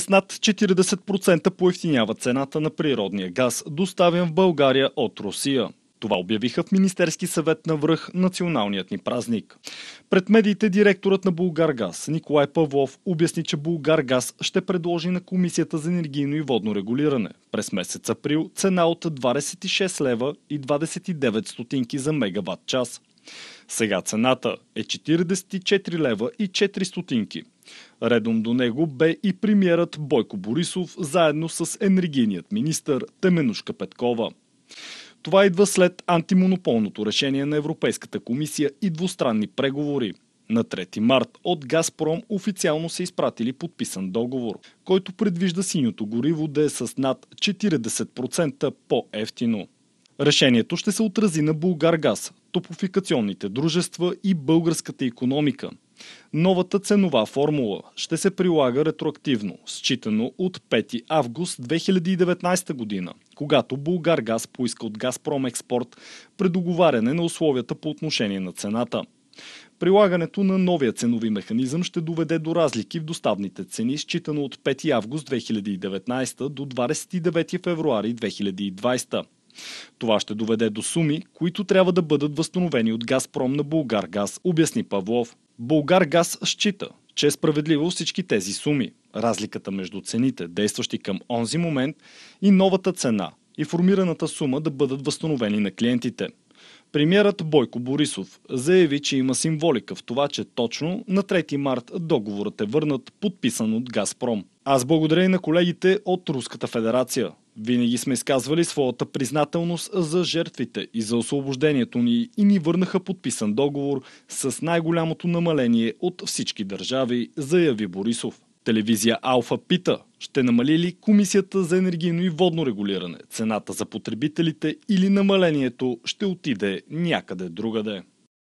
С над 40% поевтинява цената на природния газ, доставен в България от Русия. Това обявиха в Министерски съвет на връх националният ни празник. Пред медиите директорът на Булгаргаз Николай Павлов обясни, че Булгаргаз ще предложи на Комисията за енергийно и водно регулиране през месец април цена от 26 лева и 29 стотинки за мегаватт час. Сега цената е 44 лева и 4 стотинки – Редом до него бе и премиерът Бойко Борисов, заедно с енергийният министр Теменушка Петкова. Това идва след антимонополното решение на Европейската комисия и двустранни преговори. На 3 март от Газпром официално са изпратили подписан договор, който предвижда синьото гориво да е с над 40% по-ефтино. Решението ще се отрази на Булгаргаз, топофикационните дружества и българската економика – Новата ценова формула ще се прилага ретроактивно, считано от 5 август 2019 година, когато Газ поиска от Газпром Експорт предоговаряне на условията по отношение на цената. Прилагането на новия ценови механизъм ще доведе до разлики в доставните цени, считано от 5 август 2019 до 29 февруари 2020. Това ще доведе до суми, които трябва да бъдат възстановени от Газпром на Газ, обясни Павлов. Газ счита, че е справедливо всички тези суми. Разликата между цените, действащи към онзи момент, и новата цена и формираната сума да бъдат възстановени на клиентите. Премьерът Бойко Борисов заяви, че има символика в това, че точно на 3 март договорът е върнат, подписан от Газпром. Аз благодаря и на колегите от Руската федерация, винаги сме изказвали своята признателност за жертвите и за освобождението ни и ни върнаха подписан договор с най-голямото намаление от всички държави, заяви Борисов. Телевизия Алфа пита, ще намали ли Комисията за енергийно и водно регулиране цената за потребителите или намалението ще отиде някъде другаде.